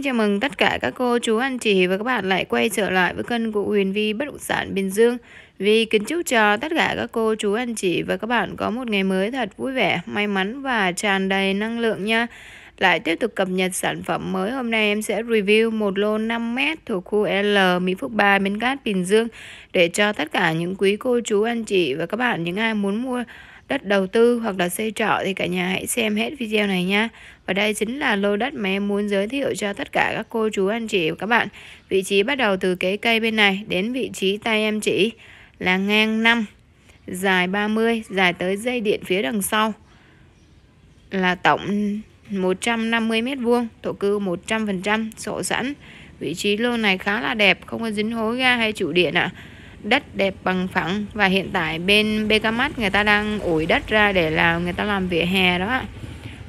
Xin chào mừng tất cả các cô, chú, anh chị và các bạn lại quay trở lại với kênh của Huyền Vi Bất Động Sản Bình Dương Vì kính chúc cho tất cả các cô, chú, anh chị và các bạn có một ngày mới thật vui vẻ, may mắn và tràn đầy năng lượng nha Lại tiếp tục cập nhật sản phẩm mới Hôm nay em sẽ review một lô 5m thuộc khu L Mỹ Phước 3 Bến Cát Bình Dương Để cho tất cả những quý cô, chú, anh chị và các bạn những ai muốn mua đất đầu tư hoặc là xây trọ thì cả nhà hãy xem hết video này nha. Và đây chính là lô đất mà em muốn giới thiệu cho tất cả các cô chú anh chị và các bạn. Vị trí bắt đầu từ cái cây bên này đến vị trí tay em chỉ là ngang 5, dài 30, dài tới dây điện phía đằng sau là tổng 150 m2, thổ cư 100% sổ sẵn. Vị trí lô này khá là đẹp, không có dính hối ga hay trụ điện ạ. À đất đẹp bằng phẳng và hiện tại bên Becamat người ta đang ủi đất ra để làm người ta làm vỉa hè đó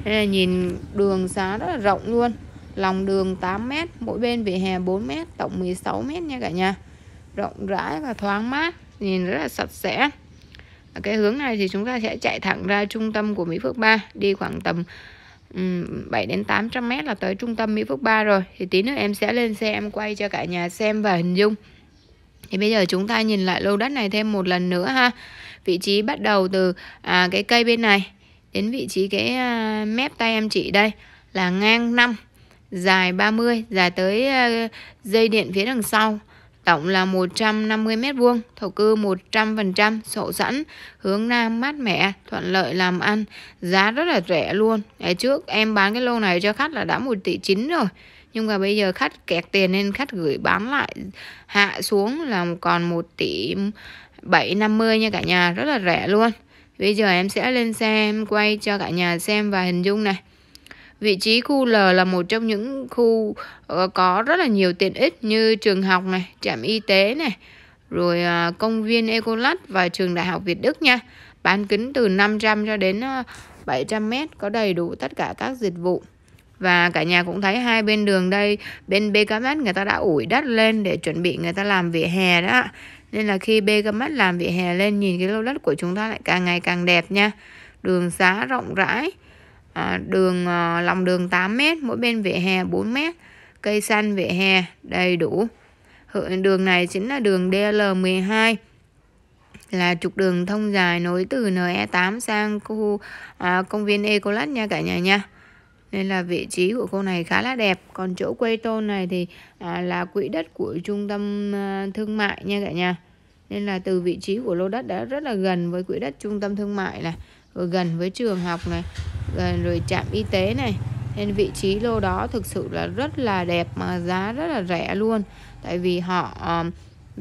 đây là nhìn đường xá rất là rộng luôn lòng đường 8m mỗi bên vỉa hè 4m tổng 16m nha cả nhà rộng rãi và thoáng mát nhìn rất là sạch sẽ ở cái hướng này thì chúng ta sẽ chạy thẳng ra trung tâm của Mỹ Phước 3 đi khoảng tầm 7 đến 800 mét là tới trung tâm Mỹ Phước 3 rồi thì tí nữa em sẽ lên xe em quay cho cả nhà xem và hình dung thì bây giờ chúng ta nhìn lại lô đất này thêm một lần nữa ha vị trí bắt đầu từ à, cái cây bên này đến vị trí cái à, mép tay em chị đây là ngang 5 dài 30 dài tới à, dây điện phía đằng sau tổng là 150 m2, thổ cư 100% sổ sẵn, hướng nam mát mẻ, thuận lợi làm ăn, giá rất là rẻ luôn. Ngày trước em bán cái lô này cho khách là đã 1 tỷ 9 rồi. Nhưng mà bây giờ khách kẹt tiền nên khách gửi bán lại hạ xuống là còn 1 tỷ 750 nha cả nhà, rất là rẻ luôn. Bây giờ em sẽ lên xem, quay cho cả nhà xem và hình dung này. Vị trí khu L là một trong những khu ờ, có rất là nhiều tiện ích như trường học này, trạm y tế này, rồi ờ, công viên Ecolat và trường Đại học Việt Đức nha. Bán kính từ 500 cho đến 700 ờ, mét có đầy đủ tất cả các dịch vụ. Và cả nhà cũng thấy hai bên đường đây, bên BKMX người ta đã ủi đất lên để chuẩn bị người ta làm vỉa hè đó. Nên là khi BKMX làm vỉa hè lên nhìn cái lô đất của chúng ta lại càng ngày càng đẹp nha. Đường xá rộng rãi, Ờ, đường ờ, lòng đường 8 m mỗi bên vỉa hè 4 m cây xanh vỉa hè đầy đủ đường này chính là đường DL12 là trục đường thông dài nối từ NE8 sang khu à, công viên Ecolat nha cả nhà nha nên là vị trí của cô này khá là đẹp còn chỗ quay tôn này thì à, là quỹ đất của trung tâm à, thương mại nha cả nhà nên là từ vị trí của lô đất đã rất là gần với quỹ đất trung tâm thương mại này gần với trường học này Ờ, rồi trạm y tế này nên vị trí lô đó thực sự là rất là đẹp mà giá rất là rẻ luôn tại vì họ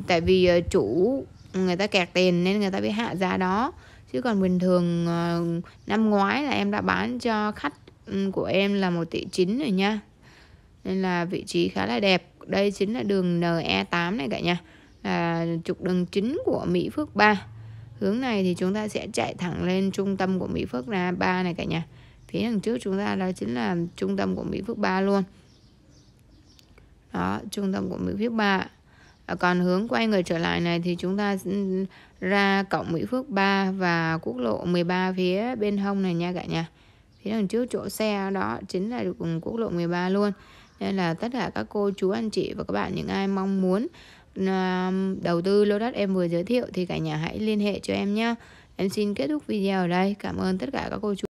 tại vì ờ, chủ người ta kẹt tiền nên người ta bị hạ giá đó chứ còn bình thường ờ, năm ngoái là em đã bán cho khách của em là một tỷ chín rồi nha nên là vị trí khá là đẹp đây chính là đường NE8 này cả nhà là trục đường chính của Mỹ Phước 3 hướng này thì chúng ta sẽ chạy thẳng lên trung tâm của Mỹ Phước là 3 này cả nhà phía đằng trước chúng ta đó chính là trung tâm của Mỹ Phước 3 luôn đó trung tâm của Mỹ Phước 3 à, còn hướng quay người trở lại này thì chúng ta ừ, ra cổng Mỹ Phước 3 và quốc lộ 13 phía bên hông này nha cả nhà phía đằng trước chỗ xe đó chính là quốc lộ 13 luôn nên là tất cả các cô chú anh chị và các bạn những ai mong muốn đầu tư lô đất em vừa giới thiệu thì cả nhà hãy liên hệ cho em nhé. Em xin kết thúc video ở đây. Cảm ơn tất cả các cô chú